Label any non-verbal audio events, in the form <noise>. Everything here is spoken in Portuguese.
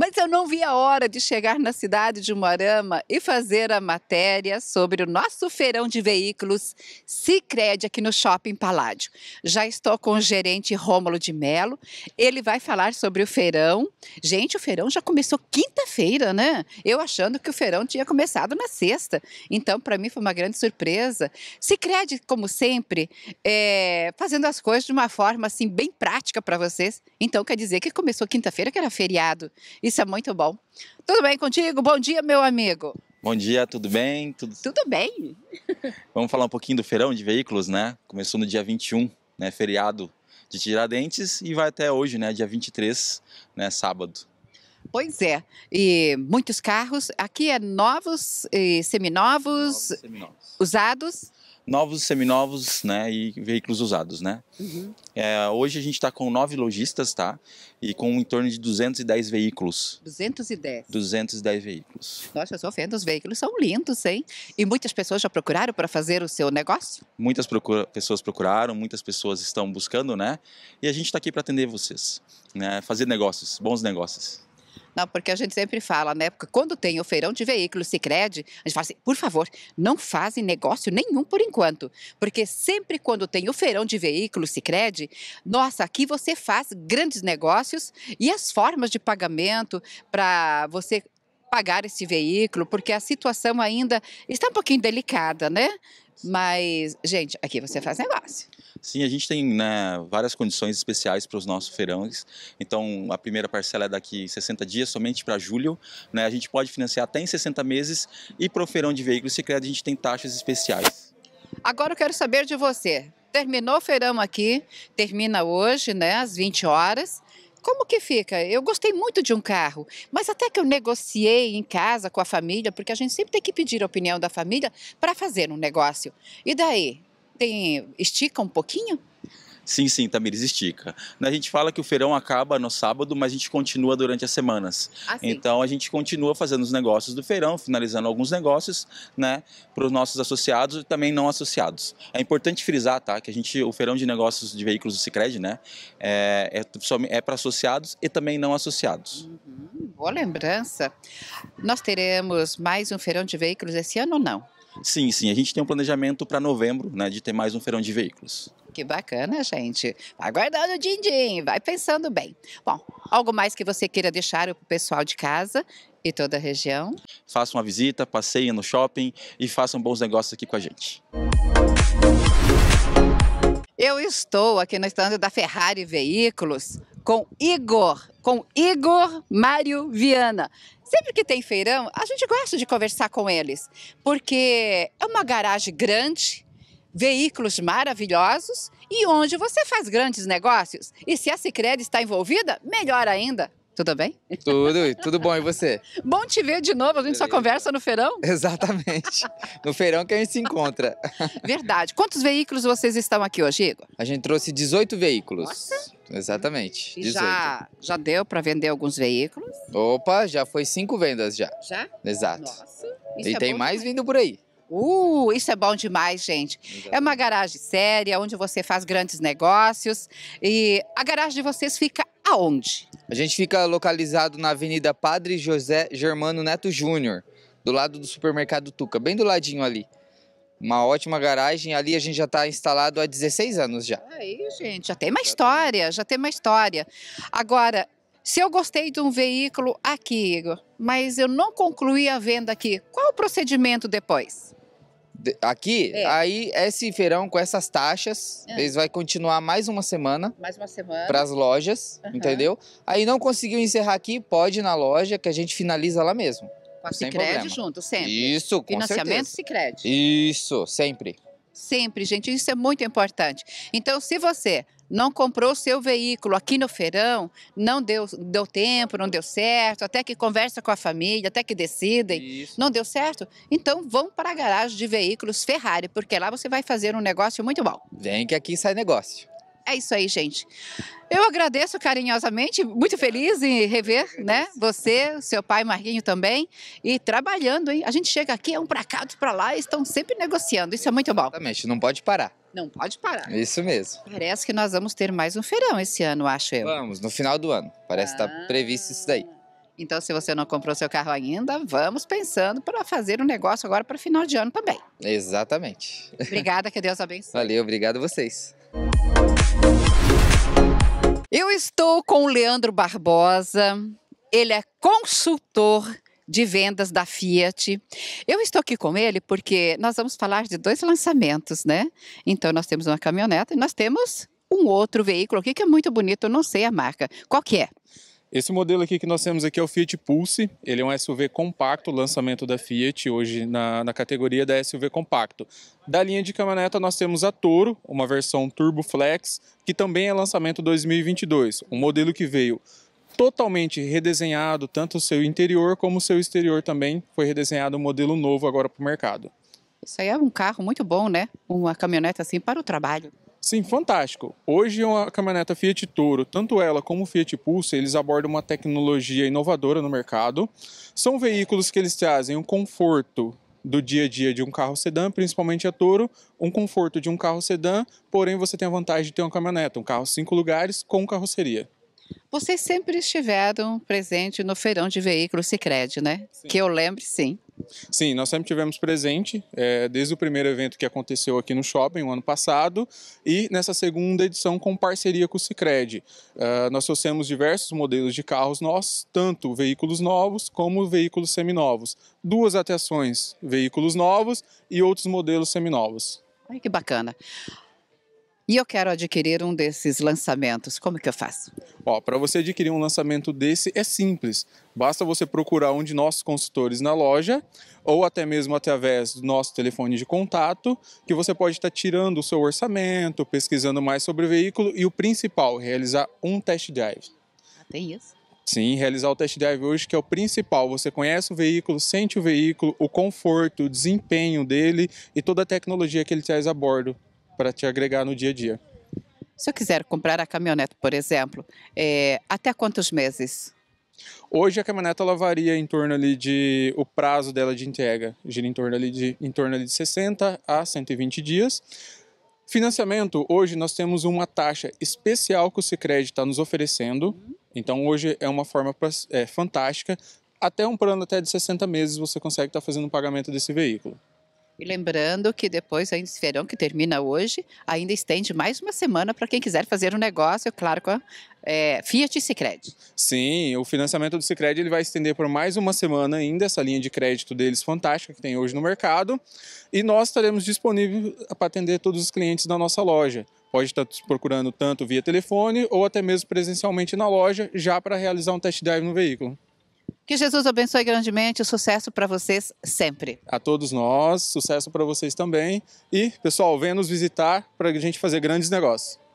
Mas eu não vi a hora de chegar na cidade de Moarama e fazer a matéria sobre o nosso feirão de veículos Cicred aqui no Shopping Paládio. Já estou com o gerente Rômulo de Melo. Ele vai falar sobre o feirão. Gente, o feirão já começou quinta-feira, né? Eu achando que o feirão tinha começado na sexta. Então, para mim foi uma grande surpresa. Cicred, como sempre, é... fazendo as coisas de uma forma assim bem prática para vocês. Então, quer dizer que começou quinta-feira, que era feriado. Isso é muito bom. Tudo bem contigo? Bom dia, meu amigo. Bom dia, tudo bem? Tudo, tudo bem. <laughs> Vamos falar um pouquinho do feirão de veículos, né? Começou no dia 21, né? Feriado de Tiradentes e vai até hoje, né? Dia 23, né? Sábado. Pois é, e muitos carros. Aqui é novos, e seminovos, novos, seminovos. usados novos, seminovos, né, e veículos usados, né. Uhum. É, hoje a gente está com nove lojistas, tá, e com em torno de 210 veículos. 210? 210 veículos. Nossa, eu estou vendo, os veículos são lindos, hein? E muitas pessoas já procuraram para fazer o seu negócio? Muitas procura, pessoas procuraram, muitas pessoas estão buscando, né, e a gente está aqui para atender vocês, né, fazer negócios, bons negócios. Não, porque a gente sempre fala, né? Porque quando tem o feirão de veículos Sicredi, a gente fala assim, por favor, não fazem negócio nenhum por enquanto, porque sempre quando tem o feirão de veículos Sicredi, nossa, aqui você faz grandes negócios e as formas de pagamento para você pagar esse veículo, porque a situação ainda está um pouquinho delicada, né? Mas, gente, aqui você faz negócio. Sim, a gente tem né, várias condições especiais para os nossos feirões. Então, a primeira parcela é daqui 60 dias, somente para julho. Né? A gente pode financiar até em 60 meses. E para o feirão de veículos crédito a gente tem taxas especiais. Agora eu quero saber de você. Terminou o feirão aqui, termina hoje, né, às 20 horas. Como que fica? Eu gostei muito de um carro, mas até que eu negociei em casa com a família, porque a gente sempre tem que pedir a opinião da família para fazer um negócio. E daí? tem, estica um pouquinho? Sim, sim, Tamires, estica. A gente fala que o feirão acaba no sábado, mas a gente continua durante as semanas. Ah, então a gente continua fazendo os negócios do feirão, finalizando alguns negócios, né, para os nossos associados e também não associados. É importante frisar, tá, que a gente, o feirão de negócios de veículos do Sicredi, né, é, é, é para associados e também não associados. Uhum, boa lembrança. Nós teremos mais um feirão de veículos esse ano ou não? Sim, sim. A gente tem um planejamento para novembro, né, de ter mais um feirão de veículos. Que bacana, gente. Vai guardando o din-din, vai pensando bem. Bom, algo mais que você queira deixar para o pessoal de casa e toda a região? Faça uma visita, passeie no shopping e façam bons negócios aqui com a gente. Eu estou aqui no estande da Ferrari Veículos com Igor, com Igor Mário Viana. Sempre que tem feirão, a gente gosta de conversar com eles, porque é uma garagem grande, veículos maravilhosos e onde você faz grandes negócios. E se a Sicredi está envolvida, melhor ainda. Tudo bem? Tudo, tudo bom. E você? Bom te ver de novo. A gente Beleza. só conversa no feirão? Exatamente. No feirão que a gente se encontra. Verdade. Quantos veículos vocês estão aqui hoje, Igor? A gente trouxe 18 veículos. Nossa. Exatamente. Já, já deu para vender alguns veículos? Opa, já foi cinco vendas já. Já? Exato. Nossa. Isso e é tem mais vindo por aí. Uh, isso é bom demais, gente. É uma garagem séria, onde você faz grandes negócios. E a garagem de vocês fica aonde? A gente fica localizado na Avenida Padre José Germano Neto Júnior, do lado do supermercado Tuca, bem do ladinho ali. Uma ótima garagem, ali a gente já está instalado há 16 anos já. Aí, gente, já tem uma história, já tem uma história. Agora, se eu gostei de um veículo aqui, mas eu não concluí a venda aqui, qual o procedimento depois? Aqui, é. aí esse verão com essas taxas, é. eles vai continuar mais uma semana. Mais uma semana. Para as lojas, uhum. entendeu? Aí não conseguiu encerrar aqui, pode ir na loja que a gente finaliza lá mesmo. Com a Sicredi junto, sempre. Isso, com Financiamento certeza. Financiamento Sicredi. Isso, sempre sempre, gente. Isso é muito importante. Então, se você não comprou o seu veículo aqui no feirão, não deu, deu tempo, não deu certo, até que conversa com a família, até que decidem, Isso. não deu certo, então vão para a garagem de veículos Ferrari, porque lá você vai fazer um negócio muito bom. Vem que aqui sai negócio. É isso aí, gente. Eu agradeço carinhosamente, muito feliz em rever, né? Você, seu pai Marquinho também, e trabalhando, hein? A gente chega aqui, é um pra cá, outro pra lá, e estão sempre negociando. Isso é muito bom. Exatamente, não pode parar. Não pode parar. Isso mesmo. Parece que nós vamos ter mais um feirão esse ano, acho eu. Vamos, no final do ano. Parece que está ah. previsto isso daí. Então, se você não comprou seu carro ainda, vamos pensando para fazer um negócio agora para final de ano também. Exatamente. Obrigada, que Deus abençoe. Valeu, obrigado a vocês. Eu estou com o Leandro Barbosa, ele é consultor de vendas da Fiat. Eu estou aqui com ele porque nós vamos falar de dois lançamentos, né? Então nós temos uma caminhoneta e nós temos um outro veículo aqui que é muito bonito, eu não sei a marca. Qual que é? Esse modelo aqui que nós temos aqui é o Fiat Pulse, ele é um SUV compacto, lançamento da Fiat hoje na, na categoria da SUV compacto. Da linha de caminhoneta nós temos a Toro, uma versão Turbo Flex, que também é lançamento 2022, um modelo que veio totalmente redesenhado, tanto o seu interior como o seu exterior também foi redesenhado um modelo novo agora para o mercado. Isso aí é um carro muito bom, né? Uma caminhonete assim para o trabalho. Sim, fantástico. Hoje a caminhoneta Fiat Toro, tanto ela como o Fiat Pulse, eles abordam uma tecnologia inovadora no mercado. São veículos que eles trazem um conforto do dia a dia de um carro sedã, principalmente a Toro, um conforto de um carro sedã, porém você tem a vantagem de ter uma caminhoneta, um carro cinco lugares com carroceria. Vocês sempre estiveram presentes no feirão de veículos Cicred, né? Sim. Que eu lembro, sim. Sim, nós sempre tivemos presente é, desde o primeiro evento que aconteceu aqui no shopping o ano passado e nessa segunda edição com parceria com o Cicred. Uh, é, nós trouxemos diversos modelos de carros nossos, tanto veículos novos como veículos seminovos. Duas atrações, veículos novos e outros modelos seminovos. Ai, que bacana e eu quero adquirir um desses lançamentos, como que eu faço? Ó, para você adquirir um lançamento desse é simples. Basta você procurar um de nossos consultores na loja ou até mesmo através do nosso telefone de contato, que você pode estar tá tirando o seu orçamento, pesquisando mais sobre o veículo e o principal, realizar um test drive. Até ah, isso. Sim, realizar o test drive hoje que é o principal. Você conhece o veículo, sente o veículo, o conforto, o desempenho dele e toda a tecnologia que ele traz a bordo para te agregar no dia a dia. Se eu quiser comprar a caminhonete, por exemplo, é, até quantos meses? Hoje a caminhonete ela varia em torno ali de o prazo dela de entrega, gira em torno ali de em torno ali de 60 a 120 dias. Financiamento, hoje nós temos uma taxa especial que o Sicredi está nos oferecendo. Então hoje é uma forma é, fantástica. Até um plano até de 60 meses você consegue estar tá fazendo o pagamento desse veículo. E lembrando que depois, ainda esse verão que termina hoje, ainda estende mais uma semana para quem quiser fazer um negócio, claro, com a é, Fiat e Cicred. Sim, o financiamento do Cicred ele vai estender por mais uma semana ainda, essa linha de crédito deles fantástica que tem hoje no mercado. E nós estaremos disponíveis para atender todos os clientes da nossa loja. Pode estar procurando tanto via telefone ou até mesmo presencialmente na loja, já para realizar um test drive no veículo. Que Jesus abençoe grandemente, sucesso para vocês sempre. A todos nós, sucesso para vocês também. E, pessoal, venha nos visitar para a gente fazer grandes negócios.